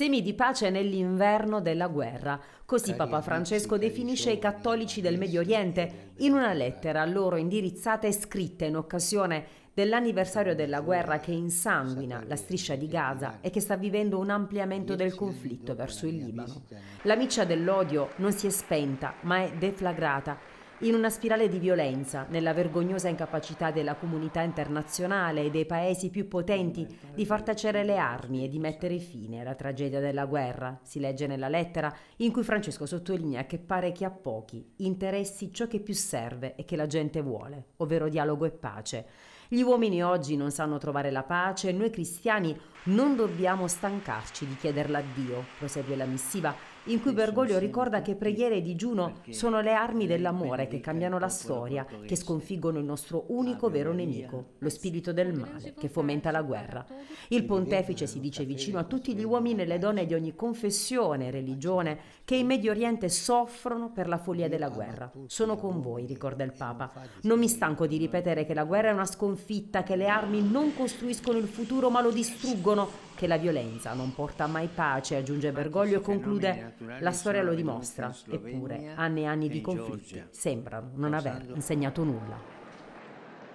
Semi di pace nell'inverno della guerra. Così Papa Francesco definisce i diciamo, cattolici del Medio Oriente in una lettera a loro indirizzata e scritta in occasione dell'anniversario della guerra che insanguina la striscia di Gaza e che sta vivendo un ampliamento del conflitto verso il Libano. La miccia dell'odio non si è spenta, ma è deflagrata in una spirale di violenza, nella vergognosa incapacità della comunità internazionale e dei paesi più potenti di far tacere le armi e di mettere fine alla tragedia della guerra, si legge nella lettera in cui Francesco sottolinea che pare che a pochi interessi ciò che più serve e che la gente vuole, ovvero dialogo e pace gli uomini oggi non sanno trovare la pace e noi cristiani non dobbiamo stancarci di chiederla a Dio, prosegue la missiva, in cui Bergoglio ricorda che preghiere e digiuno sono le armi dell'amore che cambiano la storia, che sconfiggono il nostro unico vero nemico, lo spirito del male, che fomenta la guerra. Il pontefice si dice vicino a tutti gli uomini e le donne di ogni confessione e religione che in Medio Oriente soffrono per la follia della guerra. Sono con voi, ricorda il Papa. Non mi stanco di ripetere che la guerra è una sconfitta sconfitta, che le armi non costruiscono il futuro ma lo distruggono, che la violenza non porta mai pace, aggiunge Bergoglio e conclude, la storia lo dimostra, eppure anni e anni di conflitti sembrano non aver insegnato nulla.